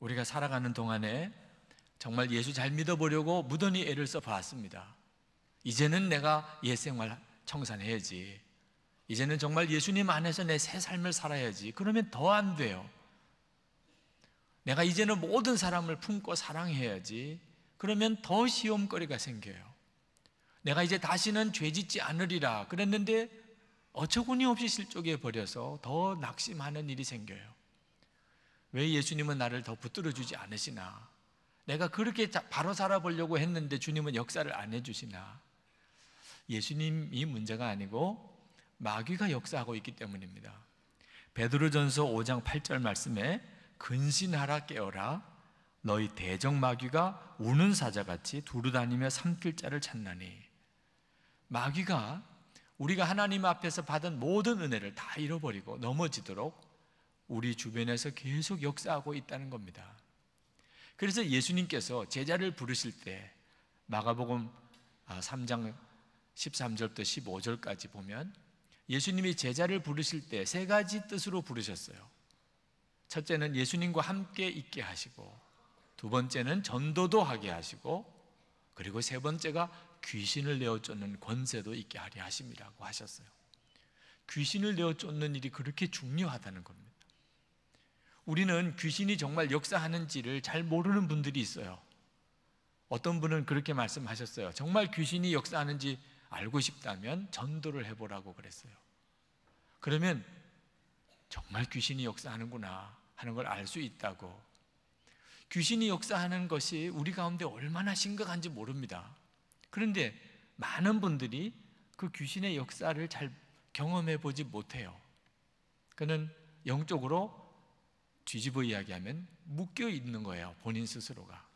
우리가 살아가는 동안에 정말 예수 잘 믿어보려고 무던히 애를 써봤습니다. 이제는 내가 옛 생활 청산해야지. 이제는 정말 예수님 안에서 내 새 삶을 살아야지. 그러면 더 안 돼요. 내가 이제는 모든 사람을 품고 사랑해야지. 그러면 더 시험거리가 생겨요. 내가 이제 다시는 죄 짓지 않으리라 그랬는데 어처구니없이 실족해 버려서 더 낙심하는 일이 생겨요. 왜 예수님은 나를 더 붙들어 주지 않으시나? 내가 그렇게 바로 살아보려고 했는데 주님은 역사를 안 해주시나? 예수님이 문제가 아니고 마귀가 역사하고 있기 때문입니다. 베드로전서 5장 8절 말씀에 근신하라 깨어라 너희 대적 마귀가 우는 사자같이 두루다니며 삼킬 자를 찾나니 마귀가 우리가 하나님 앞에서 받은 모든 은혜를 다 잃어버리고 넘어지도록 우리 주변에서 계속 역사하고 있다는 겁니다. 그래서 예수님께서 제자를 부르실 때 마가복음 3장 아, 13절부터 15절까지 보면 예수님이 제자를 부르실 때 세 가지 뜻으로 부르셨어요. 첫째는 예수님과 함께 있게 하시고, 두 번째는 전도도 하게 하시고, 그리고 세 번째가 귀신을 내어 쫓는 권세도 있게 하려 하심이라고 하셨어요. 귀신을 내어 쫓는 일이 그렇게 중요하다는 겁니다. 우리는 귀신이 정말 역사하는지를 잘 모르는 분들이 있어요. 어떤 분은 그렇게 말씀하셨어요. 정말 귀신이 역사하는지 알고 싶다면 전도를 해보라고 그랬어요. 그러면 정말 귀신이 역사하는구나 하는 걸 알 수 있다고. 귀신이 역사하는 것이 우리 가운데 얼마나 심각한지 모릅니다. 그런데 많은 분들이 그 귀신의 역사를 잘 경험해 보지 못해요. 그는 영적으로 뒤집어 이야기하면 묶여 있는 거예요. 본인 스스로가.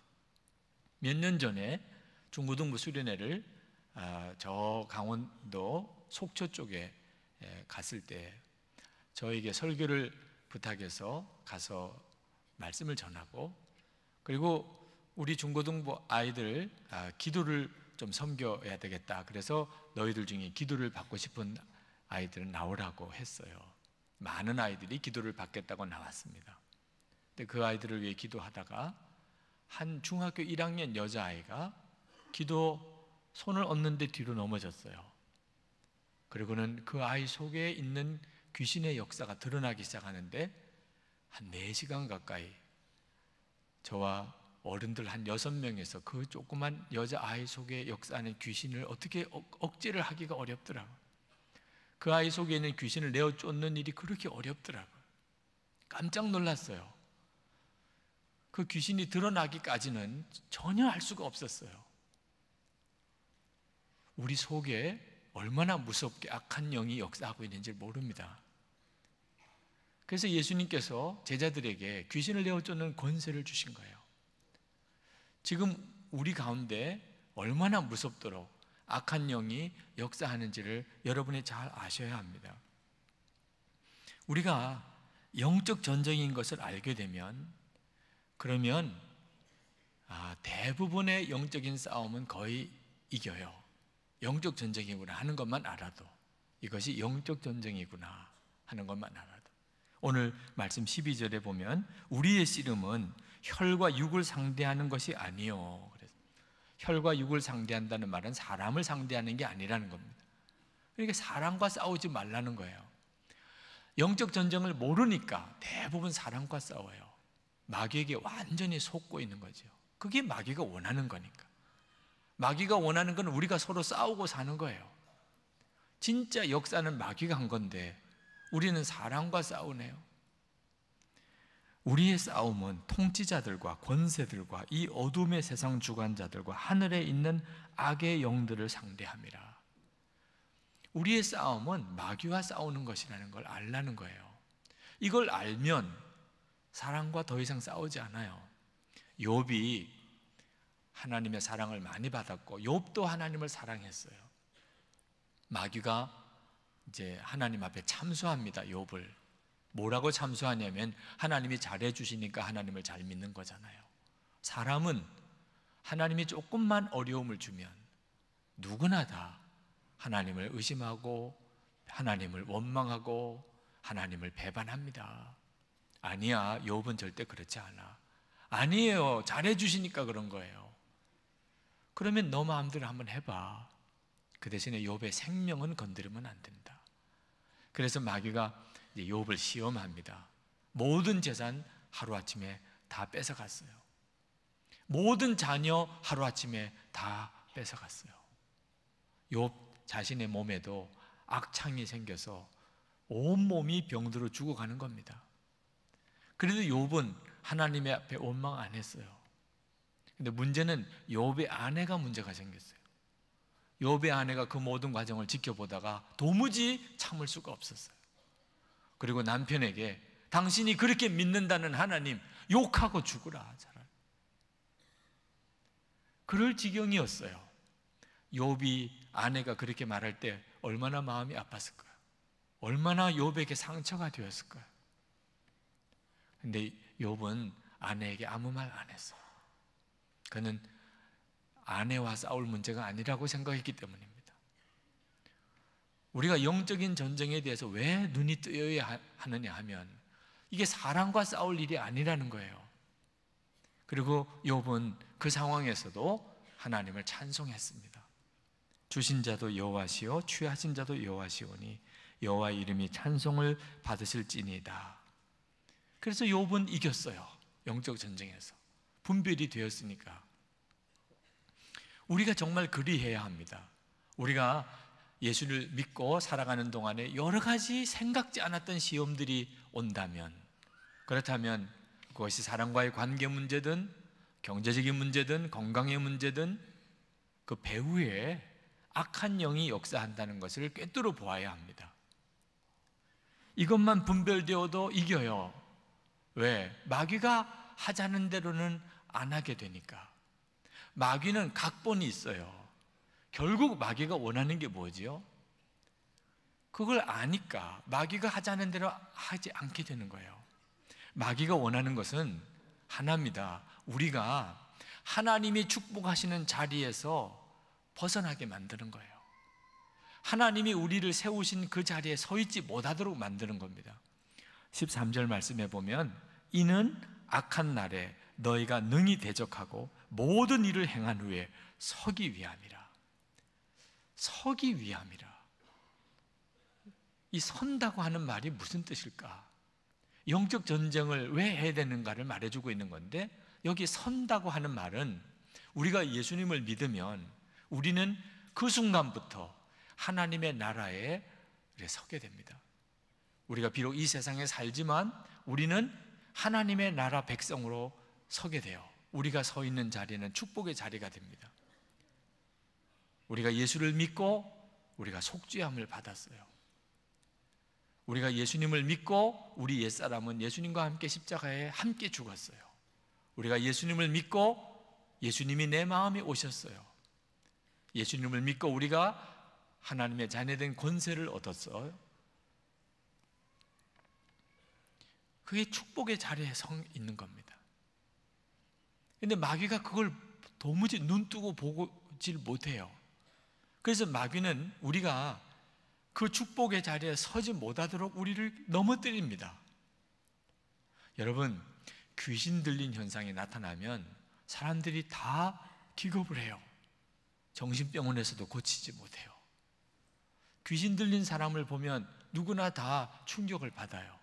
몇 년 전에 중고등부 수련회를 아, 저 강원도 속초 쪽에 갔을 때 저에게 설교를 부탁해서 가서 말씀을 전하고 그리고 우리 중고등부 아이들 아, 기도를 좀 섬겨야 되겠다. 그래서 너희들 중에 기도를 받고 싶은 아이들은 나오라고 했어요. 많은 아이들이 기도를 받겠다고 나왔습니다. 근데 그 아이들을 위해 기도하다가 한 중학교 1학년 여자아이가 기도 손을 얹는데 뒤로 넘어졌어요. 그리고는 그 아이 속에 있는 귀신의 역사가 드러나기 시작하는데 한 4시간 가까이 저와 어른들 한 6명에서 그 조그만 여자아이 속에 역사하는 귀신을 어떻게 억제를 하기가 어렵더라고요. 그 아이 속에 있는 귀신을 내어 쫓는 일이 그렇게 어렵더라고요. 깜짝 놀랐어요. 그 귀신이 드러나기까지는 전혀 할 수가 없었어요. 우리 속에 얼마나 무섭게 악한 영이 역사하고 있는지 모릅니다. 그래서 예수님께서 제자들에게 귀신을 내어쫓는 권세를 주신 거예요. 지금 우리 가운데 얼마나 무섭도록 악한 영이 역사하는지를 여러분이 잘 아셔야 합니다. 우리가 영적 전쟁인 것을 알게 되면 그러면 아, 대부분의 영적인 싸움은 거의 이겨요. 영적 전쟁이구나 하는 것만 알아도 이것이 영적 전쟁이구나 하는 것만 알아도 오늘 말씀 12절에 보면 우리의 씨름은 혈과 육을 상대하는 것이 아니요. 그래서 혈과 육을 상대한다는 말은 사람을 상대하는 게 아니라는 겁니다. 그러니까 사람과 싸우지 말라는 거예요. 영적 전쟁을 모르니까 대부분 사람과 싸워요. 마귀에게 완전히 속고 있는 거죠. 그게 마귀가 원하는 거니까. 마귀가 원하는 건 우리가 서로 싸우고 사는 거예요. 진짜 역사는 마귀가 한 건데 우리는 사람과 싸우네요. 우리의 싸움은 통치자들과 권세들과 이 어둠의 세상 주관자들과 하늘에 있는 악의 영들을 상대함이라. 우리의 싸움은 마귀와 싸우는 것이라는 걸 알라는 거예요. 이걸 알면 사랑과 더 이상 싸우지 않아요. 욥이 하나님의 사랑을 많이 받았고 욥도 하나님을 사랑했어요. 마귀가 이제 하나님 앞에 참수합니다. 욥을 뭐라고 참수하냐면 하나님이 잘해 주시니까 하나님을 잘 믿는 거잖아요. 사람은 하나님이 조금만 어려움을 주면 누구나 다 하나님을 의심하고 하나님을 원망하고 하나님을 배반합니다. 아니야, 욥은 절대 그렇지 않아. 아니에요. 잘해 주시니까 그런 거예요. 그러면 너 마음대로 한번 해 봐. 그 대신에 욥의 생명은 건드리면 안 된다. 그래서 마귀가 욥을 시험합니다. 모든 재산 하루아침에 다 뺏어갔어요. 모든 자녀 하루아침에 다 뺏어갔어요. 욥 자신의 몸에도 악창이 생겨서 온몸이 병들어 죽어가는 겁니다. 그래도 욥은 하나님의 앞에 원망 안 했어요. 근데 문제는 욥의 아내가 문제가 생겼어요. 욥의 아내가 그 모든 과정을 지켜보다가 도무지 참을 수가 없었어요. 그리고 남편에게 당신이 그렇게 믿는다는 하나님 욕하고 죽으라 차라리. 그럴 지경이었어요. 욥이 아내가 그렇게 말할 때 얼마나 마음이 아팠을까요? 얼마나 욥에게 상처가 되었을까요? 근데 욥은 아내에게 아무 말 안했어 그는 아내와 싸울 문제가 아니라고 생각했기 때문입니다. 우리가 영적인 전쟁에 대해서 왜 눈이 뜨여야 하느냐 하면 이게 사랑과 싸울 일이 아니라는 거예요. 그리고 욥은 그 상황에서도 하나님을 찬송했습니다. 주신 자도 여호와시요 취하신 자도 여호와시오니 여호와 이름이 찬송을 받으실지니다. 그래서 욥은 이겼어요. 영적 전쟁에서. 분별이 되었으니까. 우리가 정말 그리해야 합니다. 우리가 예수를 믿고 살아가는 동안에 여러 가지 생각지 않았던 시험들이 온다면 그렇다면 그것이 사람과의 관계 문제든 경제적인 문제든 건강의 문제든 그 배후에 악한 영이 역사한다는 것을 꿰뚫어 보아야 합니다. 이것만 분별되어도 이겨요. 왜? 마귀가 하자는 대로는 안 하게 되니까. 마귀는 각본이 있어요. 결국 마귀가 원하는 게 뭐지요? 그걸 아니까 마귀가 하자는 대로 하지 않게 되는 거예요. 마귀가 원하는 것은 하나입니다. 우리가 하나님이 축복하시는 자리에서 벗어나게 만드는 거예요. 하나님이 우리를 세우신 그 자리에 서 있지 못하도록 만드는 겁니다. 13절 말씀해 보면 이는 악한 날에 너희가 능히 대적하고 모든 일을 행한 후에 서기 위함이라. 서기 위함이라. 이 선다고 하는 말이 무슨 뜻일까? 영적 전쟁을 왜 해야 되는가를 말해주고 있는 건데 여기 선다고 하는 말은 우리가 예수님을 믿으면 우리는 그 순간부터 하나님의 나라에 서게 됩니다. 우리가 비록 이 세상에 살지만 우리는 하나님의 나라 백성으로 서게 돼요. 우리가 서 있는 자리는 축복의 자리가 됩니다. 우리가 예수를 믿고 우리가 속죄함을 받았어요. 우리가 예수님을 믿고 우리 옛사람은 예수님과 함께 십자가에 함께 죽었어요. 우리가 예수님을 믿고 예수님이 내 마음에 오셨어요. 예수님을 믿고 우리가 하나님의 자녀된 권세를 얻었어요. 그게 축복의 자리에 서 있는 겁니다. 근데 마귀가 그걸 도무지 눈 뜨고 보질 못해요. 그래서 마귀는 우리가 그 축복의 자리에 서지 못하도록 우리를 넘어뜨립니다. 여러분, 귀신 들린 현상이 나타나면 사람들이 다 기겁을 해요. 정신병원에서도 고치지 못해요. 귀신 들린 사람을 보면 누구나 다 충격을 받아요.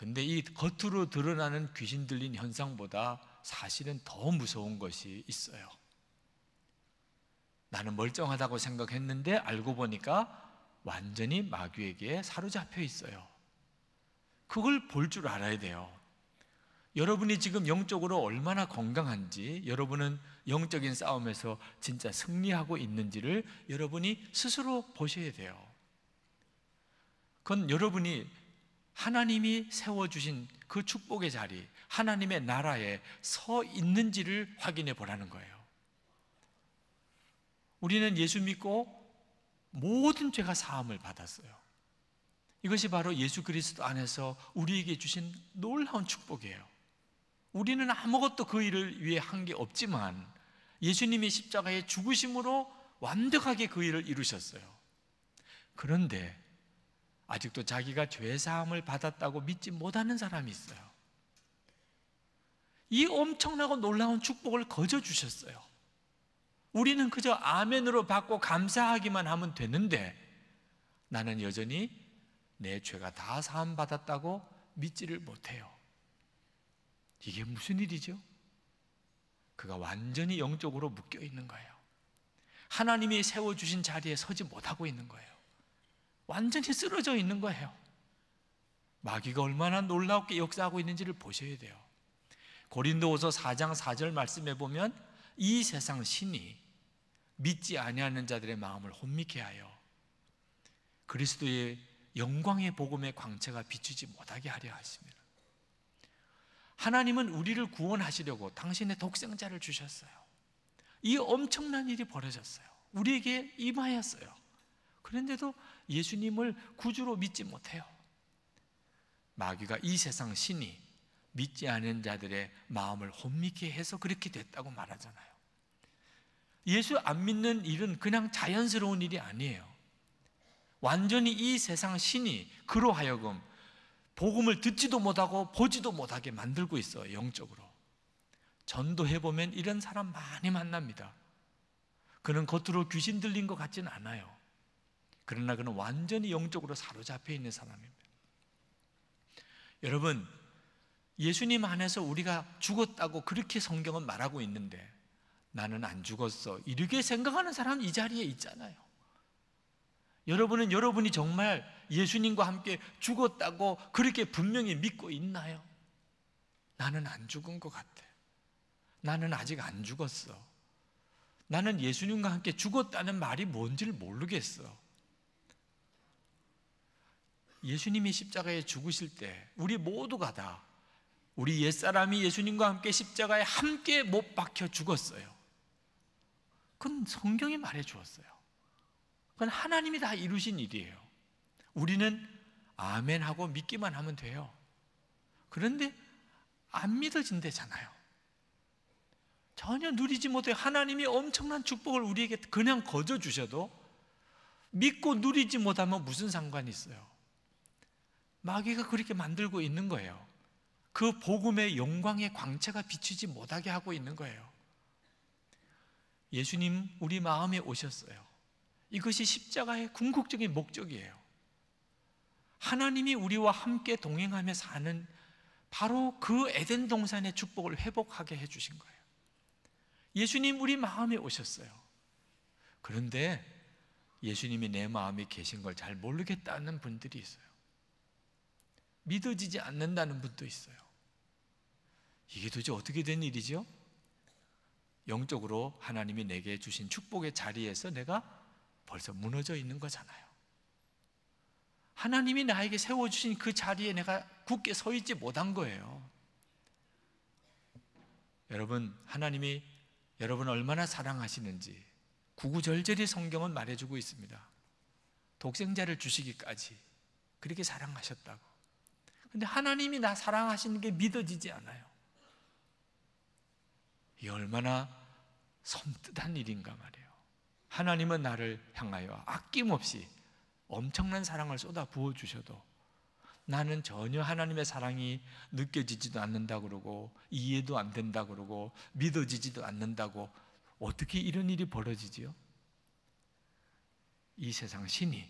근데 이 겉으로 드러나는 귀신 들린 현상보다 사실은 더 무서운 것이 있어요. 나는 멀쩡하다고 생각했는데 알고 보니까 완전히 마귀에게 사로잡혀 있어요. 그걸 볼 줄 알아야 돼요. 여러분이 지금 영적으로 얼마나 건강한지, 여러분은 영적인 싸움에서 진짜 승리하고 있는지를 여러분이 스스로 보셔야 돼요. 그건 여러분이 하나님이 세워주신 그 축복의 자리, 하나님의 나라에 서 있는지를 확인해 보라는 거예요. 우리는 예수 믿고 모든 죄가 사함을 받았어요. 이것이 바로 예수 그리스도 안에서 우리에게 주신 놀라운 축복이에요. 우리는 아무것도 그 일을 위해 한 게 없지만 예수님이 십자가의 죽으심으로 완벽하게 그 일을 이루셨어요. 그런데 아직도 자기가 죄사함을 받았다고 믿지 못하는 사람이 있어요. 이 엄청나고 놀라운 축복을 거저 주셨어요. 우리는 그저 아멘으로 받고 감사하기만 하면 되는데 나는 여전히 내 죄가 다 사함 받았다고 믿지를 못해요. 이게 무슨 일이죠? 그가 완전히 영적으로 묶여 있는 거예요. 하나님이 세워주신 자리에 서지 못하고 있는 거예요. 완전히 쓰러져 있는 거예요. 마귀가 얼마나 놀랍게 역사하고 있는지를 보셔야 돼요. 고린도후서 4장 4절 말씀해 보면 이 세상 신이 믿지 아니하는 자들의 마음을 혼미케 하여 그리스도의 영광의 복음의 광채가 비추지 못하게 하려 하십니다. 하나님은 우리를 구원하시려고 당신의 독생자를 주셨어요. 이 엄청난 일이 벌어졌어요. 우리에게 임하였어요. 그런데도 예수님을 구주로 믿지 못해요. 마귀가 이 세상 신이 믿지 않은 자들의 마음을 혼미케 해서 그렇게 됐다고 말하잖아요. 예수 안 믿는 일은 그냥 자연스러운 일이 아니에요. 완전히 이 세상 신이 그로 하여금 복음을 듣지도 못하고 보지도 못하게 만들고 있어요, 영적으로. 전도해보면 이런 사람 많이 만납니다. 그는 겉으로 귀신 들린 것 같진 않아요. 그러나 그는 완전히 영적으로 사로잡혀 있는 사람입니다. 여러분, 예수님 안에서 우리가 죽었다고 그렇게 성경은 말하고 있는데 나는 안 죽었어. 이렇게 생각하는 사람 이 자리에 있잖아요. 여러분은 여러분이 정말 예수님과 함께 죽었다고 그렇게 분명히 믿고 있나요? 나는 안 죽은 것 같아. 나는 아직 안 죽었어. 나는 예수님과 함께 죽었다는 말이 뭔지를 모르겠어. 예수님이 십자가에 죽으실 때 우리 모두가 다 우리 옛사람이 예수님과 함께 십자가에 함께 못 박혀 죽었어요. 그건 성경이 말해 주었어요. 그건 하나님이 다 이루신 일이에요. 우리는 아멘 하고 믿기만 하면 돼요. 그런데 안 믿어진대잖아요. 전혀 누리지 못해 하나님이 엄청난 축복을 우리에게 그냥 거저 주셔도 믿고 누리지 못하면 무슨 상관이 있어요? 마귀가 그렇게 만들고 있는 거예요. 그 복음의 영광의 광채가 비치지 못하게 하고 있는 거예요. 예수님 우리 마음에 오셨어요. 이것이 십자가의 궁극적인 목적이에요. 하나님이 우리와 함께 동행하며 사는 바로 그 에덴 동산의 축복을 회복하게 해 주신 거예요. 예수님 우리 마음에 오셨어요. 그런데 예수님이 내 마음에 계신 걸 잘 모르겠다는 분들이 있어요. 믿어지지 않는다는 분도 있어요. 이게 도대체 어떻게 된일이지 영적으로 하나님이 내게 주신 축복의 자리에서 내가 벌써 무너져 있는 거잖아요. 하나님이 나에게 세워주신 그 자리에 내가 굳게 서 있지 못한 거예요. 여러분, 하나님이 여러분 얼마나 사랑하시는지 구구절절히 성경은 말해주고 있습니다. 독생자를 주시기까지 그렇게 사랑하셨다고. 근데 하나님이 나 사랑하시는 게 믿어지지 않아요. 이 얼마나 섬뜩한 일인가 말이에요. 하나님은 나를 향하여 아낌없이 엄청난 사랑을 쏟아 부어 주셔도 나는 전혀 하나님의 사랑이 느껴지지도 않는다 그러고 이해도 안 된다 그러고 믿어지지도 않는다고 어떻게 이런 일이 벌어지지요? 이 세상 신이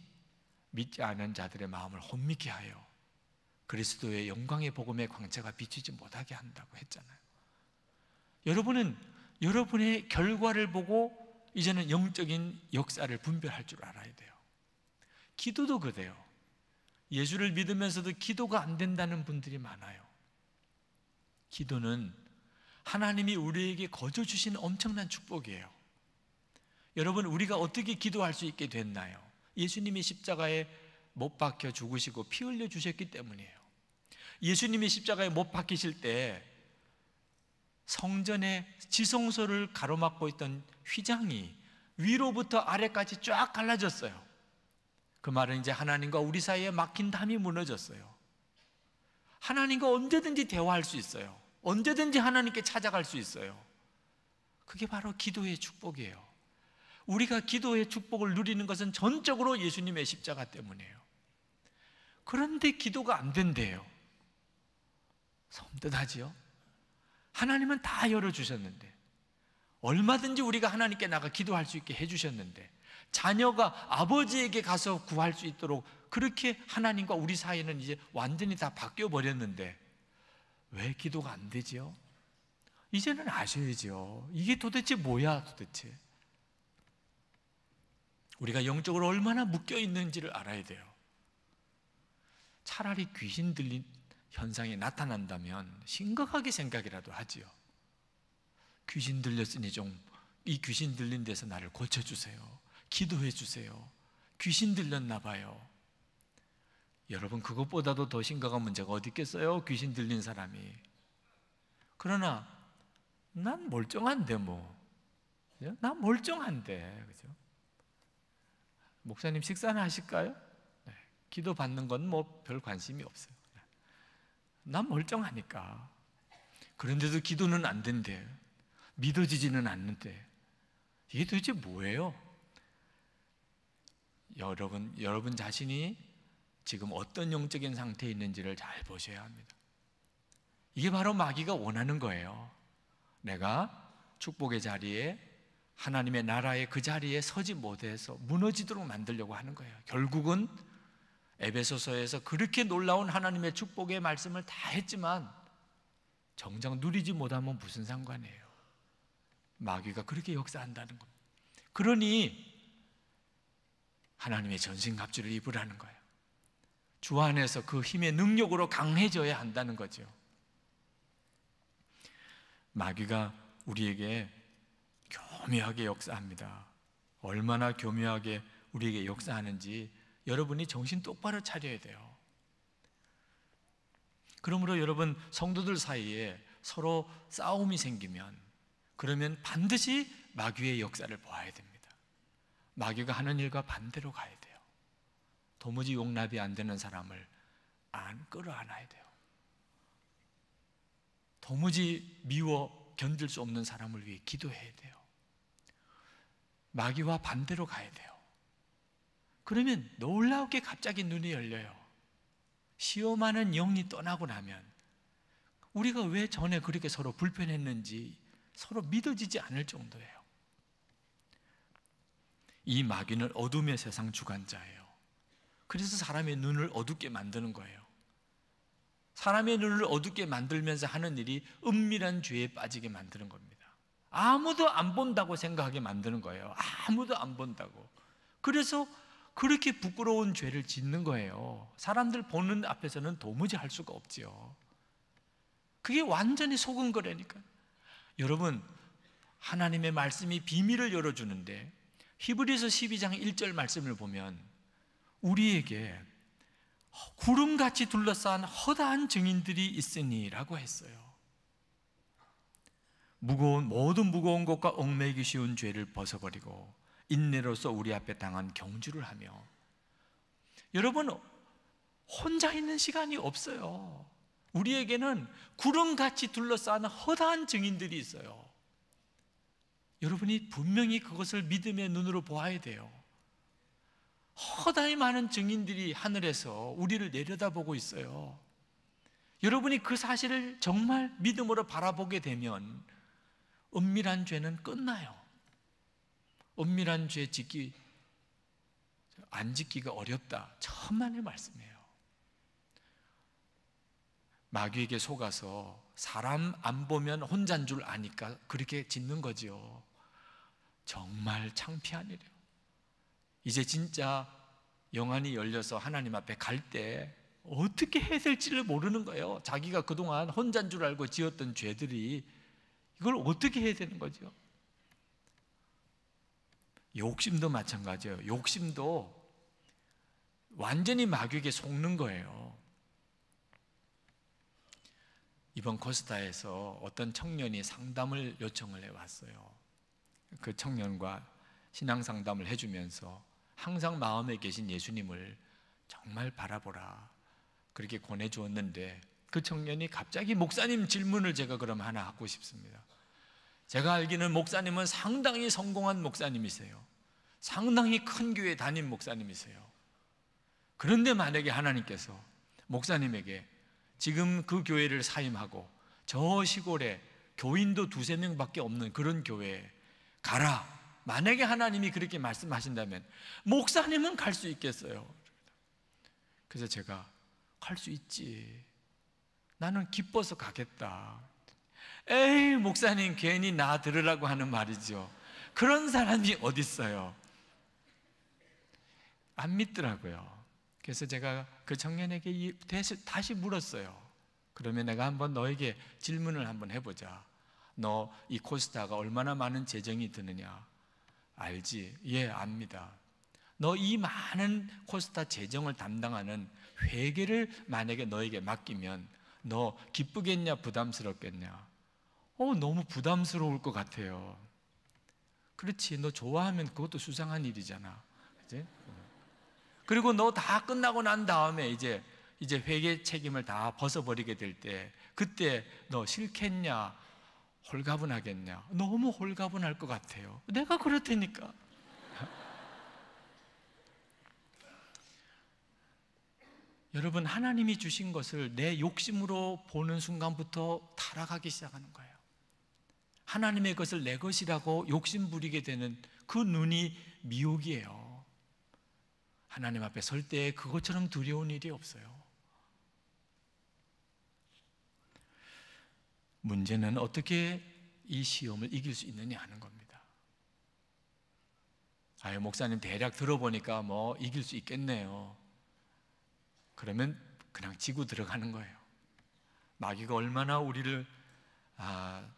믿지 않은 자들의 마음을 혼미케 하여 그리스도의 영광의 복음의 광채가 비치지 못하게 한다고 했잖아요. 여러분은 여러분의 결과를 보고 이제는 영적인 역사를 분별할 줄 알아야 돼요. 기도도 그래요. 예수를 믿으면서도 기도가 안 된다는 분들이 많아요. 기도는 하나님이 우리에게 거저 주신 엄청난 축복이에요. 여러분, 우리가 어떻게 기도할 수 있게 됐나요? 예수님이 십자가에 못 박혀 죽으시고 피 흘려 주셨기 때문이에요. 예수님이 십자가에 못 박히실 때 성전의 지성소를 가로막고 있던 휘장이 위로부터 아래까지 쫙 갈라졌어요. 그 말은 이제 하나님과 우리 사이에 막힌 담이 무너졌어요. 하나님과 언제든지 대화할 수 있어요. 언제든지 하나님께 찾아갈 수 있어요. 그게 바로 기도의 축복이에요. 우리가 기도의 축복을 누리는 것은 전적으로 예수님의 십자가 때문이에요. 그런데 기도가 안 된대요. 섬뜩하지요? 하나님은 다 열어주셨는데, 얼마든지 우리가 하나님께 나가 기도할 수 있게 해주셨는데, 자녀가 아버지에게 가서 구할 수 있도록 그렇게 하나님과 우리 사이는 이제 완전히 다 바뀌어 버렸는데, 왜 기도가 안 되지요? 이제는 아셔야지 이게 도대체 뭐야, 도대체. 우리가 영적으로 얼마나 묶여 있는지를 알아야 돼요. 차라리 귀신 들린 현상이 나타난다면 심각하게 생각이라도 하지요. 귀신 들렸으니 좀 이 귀신 들린 데서 나를 고쳐주세요. 기도해 주세요. 귀신 들렸나 봐요. 여러분 그것보다도 더 심각한 문제가 어디 있겠어요? 귀신 들린 사람이. 그러나 난 멀쩡한데 뭐. 예? 난 멀쩡한데. 그죠? 목사님 식사는 하실까요? 네. 기도 받는 건 뭐 별 관심이 없어요. 난 멀쩡하니까. 그런데도 기도는 안 된대. 믿어지지는 않는데. 이게 도대체 뭐예요? 여러분, 여러분 자신이 지금 어떤 영적인 상태에 있는지를 잘 보셔야 합니다. 이게 바로 마귀가 원하는 거예요. 내가 축복의 자리에 하나님의 나라의 그 자리에 서지 못해서 무너지도록 만들려고 하는 거예요. 결국은 에베소서에서 그렇게 놀라운 하나님의 축복의 말씀을 다 했지만 정작 누리지 못하면 무슨 상관이에요? 마귀가 그렇게 역사한다는 것. 그러니 하나님의 전신갑주를 입으라는 거예요. 주 안에서 그 힘의 능력으로 강해져야 한다는 거죠. 마귀가 우리에게 교묘하게 역사합니다. 얼마나 교묘하게 우리에게 역사하는지 여러분이 정신 똑바로 차려야 돼요. 그러므로 여러분 성도들 사이에 서로 싸움이 생기면 그러면 반드시 마귀의 역사를 보아야 됩니다. 마귀가 하는 일과 반대로 가야 돼요. 도무지 용납이 안 되는 사람을 안 끌어안아야 돼요. 도무지 미워 견딜 수 없는 사람을 위해 기도해야 돼요. 마귀와 반대로 가야 돼요. 그러면 놀라우게 갑자기 눈이 열려요. 시험하는 영이 떠나고 나면 우리가 왜 전에 그렇게 서로 불편했는지 서로 믿어지지 않을 정도예요. 이 마귀는 어둠의 세상 주관자예요. 그래서 사람의 눈을 어둡게 만드는 거예요. 사람의 눈을 어둡게 만들면서 하는 일이 은밀한 죄에 빠지게 만드는 겁니다. 아무도 안 본다고 생각하게 만드는 거예요. 아무도 안 본다고. 그래서 그렇게 부끄러운 죄를 짓는 거예요. 사람들 보는 앞에서는 도무지 할 수가 없지요. 그게 완전히 속은 거라니까. 여러분, 하나님의 말씀이 비밀을 열어주는데 히브리서 12장 1절 말씀을 보면 우리에게 구름같이 둘러싼 허다한 증인들이 있으니라고 했어요. 무거운 모든 무거운 것과 얽매기 쉬운 죄를 벗어버리고 인내로서 우리 앞에 당한 경주를 하며 여러분 혼자 있는 시간이 없어요. 우리에게는 구름같이 둘러싸는 허다한 증인들이 있어요. 여러분이 분명히 그것을 믿음의 눈으로 보아야 돼요. 허다히 많은 증인들이 하늘에서 우리를 내려다보고 있어요. 여러분이 그 사실을 정말 믿음으로 바라보게 되면 은밀한 죄는 끝나요. 엄밀한 죄 짓기 안 짓기가 어렵다. 천만의 말씀이에요. 마귀에게 속아서 사람 안 보면 혼자인 줄 아니까 그렇게 짓는 거지요. 정말 창피한 일이에요. 이제 진짜 영안이 열려서 하나님 앞에 갈 때 어떻게 해야 될지를 모르는 거예요. 자기가 그동안 혼자인 줄 알고 지었던 죄들이 이걸 어떻게 해야 되는 거죠? 욕심도 마찬가지예요. 욕심도 완전히 마귀에게 속는 거예요. 이번 코스타에서 어떤 청년이 상담을 요청을 해왔어요. 그 청년과 신앙 상담을 해주면서 항상 마음에 계신 예수님을 정말 바라보라. 그렇게 권해주었는데 그 청년이 갑자기 목사님 질문을 제가 그럼 하나 하고 싶습니다. 제가 알기는 목사님은 상당히 성공한 목사님이세요. 상당히 큰 교회 담임 목사님이세요. 그런데 만약에 하나님께서 목사님에게 지금 그 교회를 사임하고 저 시골에 교인도 두세 명밖에 없는 그런 교회에 가라. 만약에 하나님이 그렇게 말씀하신다면 목사님은 갈 수 있겠어요. 그래서 제가 갈 수 있지. 나는 기뻐서 가겠다. 에이 목사님 괜히 나 들으라고 하는 말이죠. 그런 사람이 어디 있어요? 안 믿더라고요. 그래서 제가 그 청년에게 다시 물었어요. 그러면 내가 한번 너에게 질문을 한번 해보자. 너 이 코스타가 얼마나 많은 재정이 드느냐? 알지? 예, 압니다. 너 이 많은 코스타 재정을 담당하는 회계를 만약에 너에게 맡기면 너 기쁘겠냐, 부담스럽겠냐? 어, 너무 부담스러울 것 같아요. 그렇지, 너 좋아하면 그것도 수상한 일이잖아. 그치? 그리고 너 다 끝나고 난 다음에 이제 이제 회계 책임을 다 벗어버리게 될 때, 그때 너 싫겠냐? 홀가분하겠냐? 너무 홀가분할 것 같아요. 내가 그럴 테니까. 여러분, 하나님이 주신 것을 내 욕심으로 보는 순간부터 타락하기 시작하는 거예요. 하나님의 것을 내 것이라고 욕심 부리게 되는 그 눈이 미혹이에요. 하나님 앞에 설 때 그것처럼 두려운 일이 없어요. 문제는 어떻게 이 시험을 이길 수 있느냐 하는 겁니다. 아유, 목사님 대략 들어보니까 뭐 이길 수 있겠네요. 그러면 그냥 지고 들어가는 거예요. 마귀가 얼마나 우리를 아,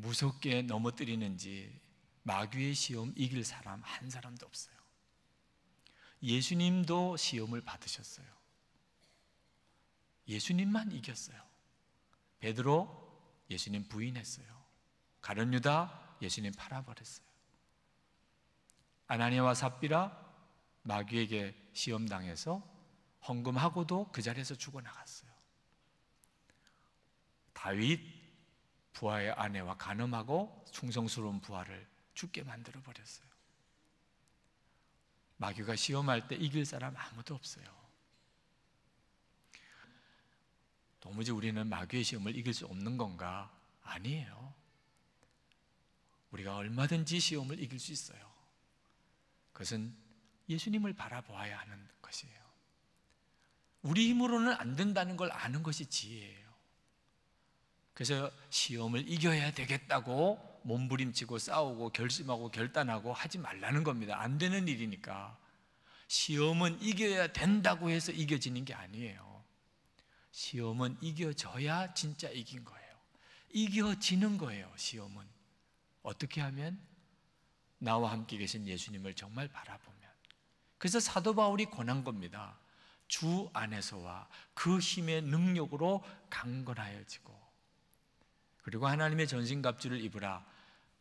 무섭게 넘어뜨리는지 마귀의 시험 이길 사람 한 사람도 없어요. 예수님도 시험을 받으셨어요. 예수님만 이겼어요. 베드로 예수님 부인했어요. 가룟 유다 예수님 팔아버렸어요. 아나니아와 삽비라 마귀에게 시험 당해서 헌금하고도 그 자리에서 죽어 나갔어요. 다윗 부하의 아내와 간음하고 충성스러운 부하를 죽게 만들어 버렸어요. 마귀가 시험할 때 이길 사람 아무도 없어요. 도무지 우리는 마귀의 시험을 이길 수 없는 건가? 아니에요. 우리가 얼마든지 시험을 이길 수 있어요. 그것은 예수님을 바라보아야 하는 것이에요. 우리 힘으로는 안 된다는 걸 아는 것이 지혜예요. 그래서 시험을 이겨야 되겠다고 몸부림치고 싸우고 결심하고 결단하고 하지 말라는 겁니다. 안 되는 일이니까. 시험은 이겨야 된다고 해서 이겨지는 게 아니에요. 시험은 이겨져야 진짜 이긴 거예요. 이겨지는 거예요, 시험은. 어떻게 하면? 나와 함께 계신 예수님을 정말 바라보면. 그래서 사도 바울이 권한 겁니다. 주 안에서와 그 힘의 능력으로 강건하여지고 그리고 하나님의 전신갑주를 입으라.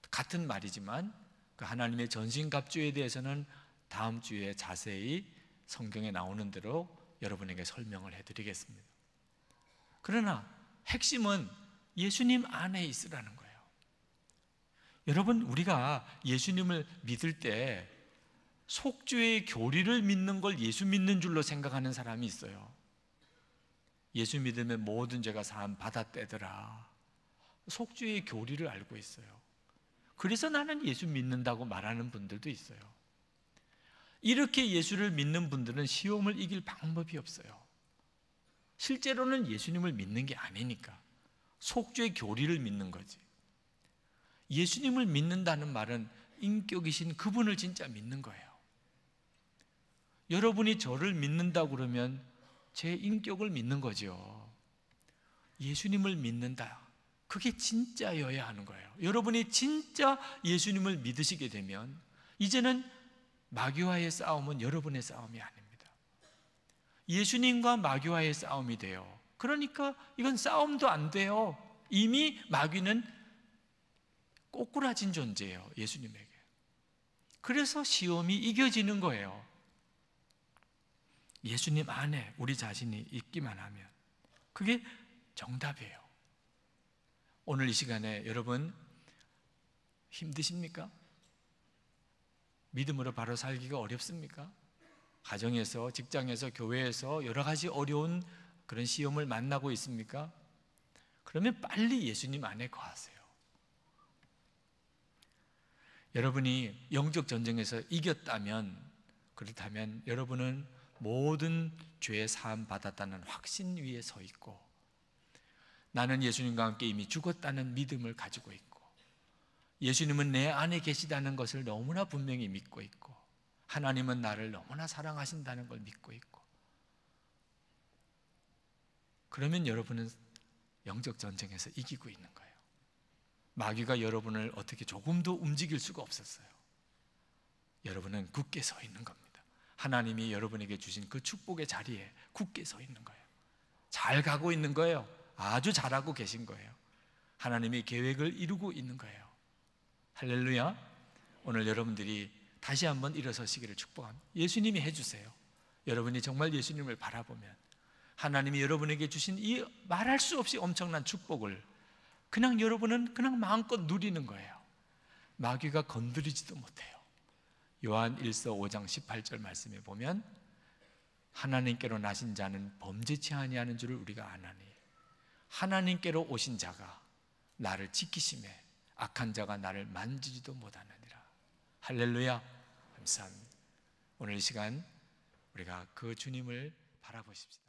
같은 말이지만 그 하나님의 전신갑주에 대해서는 다음 주에 자세히 성경에 나오는 대로 여러분에게 설명을 해드리겠습니다. 그러나 핵심은 예수님 안에 있으라는 거예요. 여러분, 우리가 예수님을 믿을 때 속죄의 교리를 믿는 걸 예수 믿는 줄로 생각하는 사람이 있어요. 예수 믿으면 모든 죄가 사함 받았대더라. 속죄의 교리를 알고 있어요. 그래서 나는 예수 믿는다고 말하는 분들도 있어요. 이렇게 예수를 믿는 분들은 시험을 이길 방법이 없어요. 실제로는 예수님을 믿는 게 아니니까. 속죄의 교리를 믿는 거지. 예수님을 믿는다는 말은 인격이신 그분을 진짜 믿는 거예요. 여러분이 저를 믿는다 고 그러면 제 인격을 믿는 거죠. 예수님을 믿는다. 그게 진짜여야 하는 거예요. 여러분이 진짜 예수님을 믿으시게 되면 이제는 마귀와의 싸움은 여러분의 싸움이 아닙니다. 예수님과 마귀와의 싸움이 돼요. 그러니까 이건 싸움도 안 돼요. 이미 마귀는 꼬꾸라진 존재예요. 예수님에게. 그래서 시험이 이겨지는 거예요. 예수님 안에 우리 자신이 있기만 하면. 그게 정답이에요. 오늘 이 시간에 여러분 힘드십니까? 믿음으로 바로 살기가 어렵습니까? 가정에서, 직장에서, 교회에서 여러 가지 어려운 그런 시험을 만나고 있습니까? 그러면 빨리 예수님 안에 거하세요. 여러분이 영적 전쟁에서 이겼다면 그렇다면 여러분은 모든 죄 사함 받았다는 확신 위에 서 있고 나는 예수님과 함께 이미 죽었다는 믿음을 가지고 있고, 예수님은 내 안에 계시다는 것을 너무나 분명히 믿고 있고, 하나님은 나를 너무나 사랑하신다는 걸 믿고 있고, 그러면 여러분은 영적 전쟁에서 이기고 있는 거예요. 마귀가 여러분을 어떻게 조금도 움직일 수가 없었어요. 여러분은 굳게 서 있는 겁니다. 하나님이 여러분에게 주신 그 축복의 자리에 굳게 서 있는 거예요. 잘 가고 있는 거예요. 아주 잘하고 계신 거예요. 하나님의 계획을 이루고 있는 거예요. 할렐루야. 오늘 여러분들이 다시 한번 일어서시기를 축복합니다. 예수님이 해주세요. 여러분이 정말 예수님을 바라보면 하나님이 여러분에게 주신 이 말할 수 없이 엄청난 축복을 그냥 여러분은 그냥 마음껏 누리는 거예요. 마귀가 건드리지도 못해요. 요한 1서 5장 18절 말씀에 보면 하나님께로 나신 자는 범죄치 아니하는 줄을 우리가 아나니 하나님께로 오신 자가 나를 지키심에 악한 자가 나를 만지지도 못하느니라. 할렐루야. 감사합니다. 오늘 이 시간 우리가 그 주님을 바라보십시다.